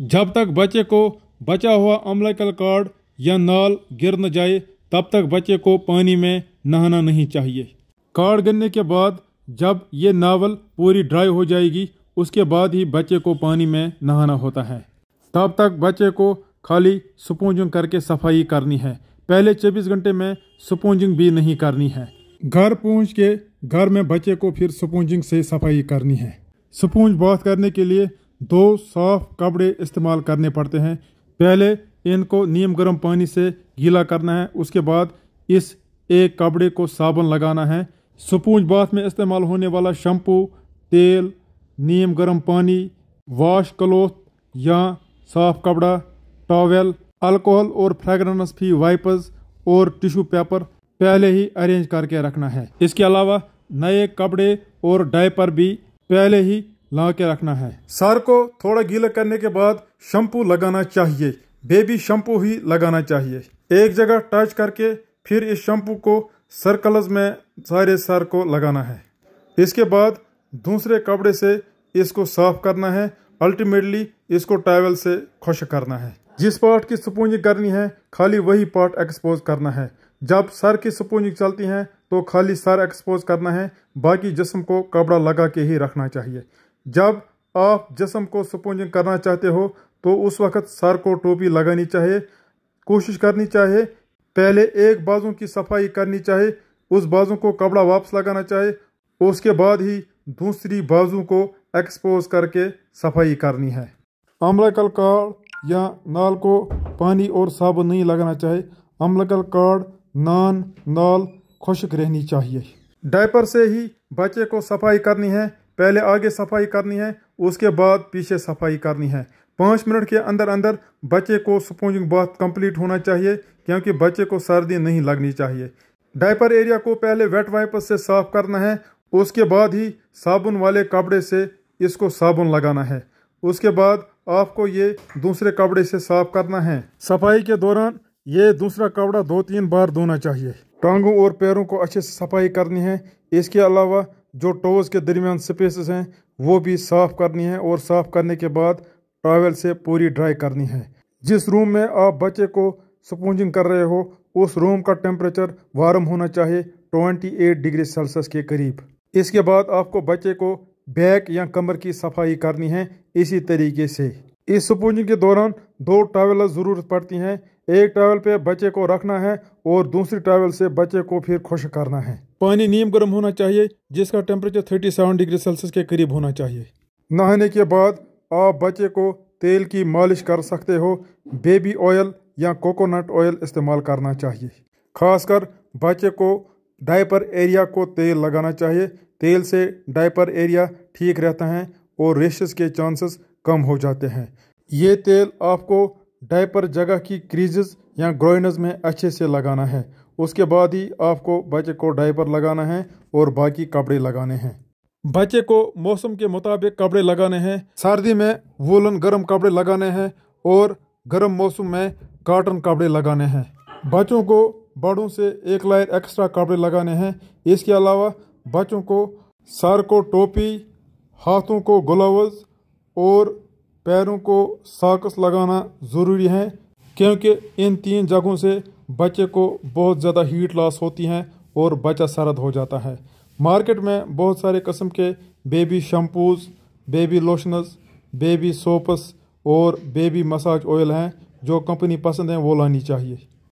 जब तक बच्चे को बचा हुआ अम्लाकल कार्ड या नाल गिर न जाए तब तक बच्चे को पानी में नहाना नहीं चाहिए कार्ड गिरने के बाद जब ये नावल पूरी ड्राई हो जाएगी उसके बाद ही बच्चे को पानी में नहाना होता है तब तक बच्चे को खाली स्पूंजिंग करके सफाई करनी है पहले 24 घंटे में स्पूंजिंग भी नहीं करनी है घर पहुंच के घर में बच्चे को फिर स्पूंजिंग से सफाई करनी है स्पूंज बात करने के लिए दो साफ कपड़े इस्तेमाल करने पड़ते हैं पहले इनको नीम गर्म पानी से गीला करना है उसके बाद इस एक कपड़े को साबुन लगाना है स्पूंज बाथ में इस्तेमाल होने वाला शैम्पू तेल नीम गर्म पानी वाश क्लोथ या साफ कपड़ा टॉवेल अल्कोहल और फ्रेगरेंस फ्री वाइपर्स और टिश्यू पेपर पहले ही अरेंज करके रखना है इसके अलावा नए कपड़े और डायपर भी पहले ही ला के रखना है सर को थोड़ा गीला करने के बाद शैम्पू लगाना चाहिए बेबी शैम्पू ही लगाना चाहिए एक जगह टच करके फिर इस शैम्पू को सर्कल्स में सारे सर को लगाना है इसके बाद दूसरे कपड़े से इसको साफ करना है अल्टीमेटली इसको टावल से खुश करना है जिस पार्ट की स्पूंजिंग करनी है खाली वही पार्ट एक्सपोज करना है जब सर की स्पूंजिंग चलती है तो खाली सर एक्सपोज करना है बाकी जिसम को कपड़ा लगा के ही रखना चाहिए जब आप जिसम को स्पंजिंग करना चाहते हो तो उस वक्त सर को टोपी लगानी चाहिए कोशिश करनी चाहिए पहले एक बाजू की सफाई करनी चाहिए उस बाजू को कपड़ा वापस लगाना चाहिए उसके बाद ही दूसरी बाजू को एक्सपोज करके सफाई करनी है अम्लकल कार्ड या नाल को पानी और साबुन नहीं लगाना चाहिए अम्लकल कार्ड नान नाल खुशक रहनी चाहिए डायपर से ही बच्चे को सफाई करनी है पहले आगे सफाई करनी है उसके बाद पीछे सफाई करनी है पाँच मिनट के अंदर अंदर बच्चे को स्पॉन्जिंग बाथ कंप्लीट होना चाहिए क्योंकि बच्चे को सर्दी नहीं लगनी चाहिए डायपर एरिया को पहले वेट वाइपर से साफ करना है उसके बाद ही साबुन वाले कपड़े से इसको साबुन लगाना है उसके बाद आपको ये दूसरे कपड़े से साफ करना है सफाई के दौरान ये दूसरा कपड़ा दो तीन बार धोना चाहिए टांगों और पैरों को अच्छे से सफाई करनी है इसके अलावा जो टोज़ के दरमियान स्पेसेस हैं वो भी साफ़ करनी है और साफ़ करने के बाद ट्रावल से पूरी ड्राई करनी है जिस रूम में आप बच्चे को स्पूजिंग कर रहे हो उस रूम का टेम्परेचर वार्म होना चाहिए 28 डिग्री सेल्सियस के करीब इसके बाद आपको बच्चे को बैक या कमर की सफाई करनी है इसी तरीके से इस स्पूजिंग के दौरान दो टावल ज़रूरत पड़ती हैं एक टावल पे बच्चे को रखना है और दूसरी टावल से बच्चे को फिर खुश करना है पानी नीम गर्म होना चाहिए जिसका temperature thirty seven degree Celsius के करीब होना चाहिए नहाने के बाद आप बच्चे को तेल की मालिश कर सकते हो बेबी ऑयल या कोकोनट ऑयल इस्तेमाल करना चाहिए खासकर बच्चे को डायपर एरिया को तेल लगाना चाहिए तेल से डायपर एरिया ठीक रहता है और रेशेस के चांसेस कम हो जाते हैं ये तेल आपको डायपर जगह की क्रीजेज या ग्रोइनज में अच्छे से लगाना है उसके बाद ही आपको बच्चे को डायपर लगाना है और बाकी कपड़े लगाने हैं बच्चे को मौसम के मुताबिक कपड़े लगाने हैं सर्दी में वूलन गर्म कपड़े लगाने हैं और गर्म मौसम में काटन कपड़े लगाने हैं बच्चों को बड़ों से एक लायर एक्स्ट्रा कपड़े लगाने हैं इसके अलावा बच्चों को सर को टोपी हाथों को ग्लव्स और पैरों को साकस लगाना ज़रूरी है क्योंकि इन तीन जगहों से बच्चे को बहुत ज़्यादा हीट लॉस होती हैं और बच्चा सरद हो जाता है मार्केट में बहुत सारे कस्म के baby shampoos baby lotions baby soaps और बेबी मसाज ऑयल हैं जो कंपनी पसंद है वो लानी चाहिए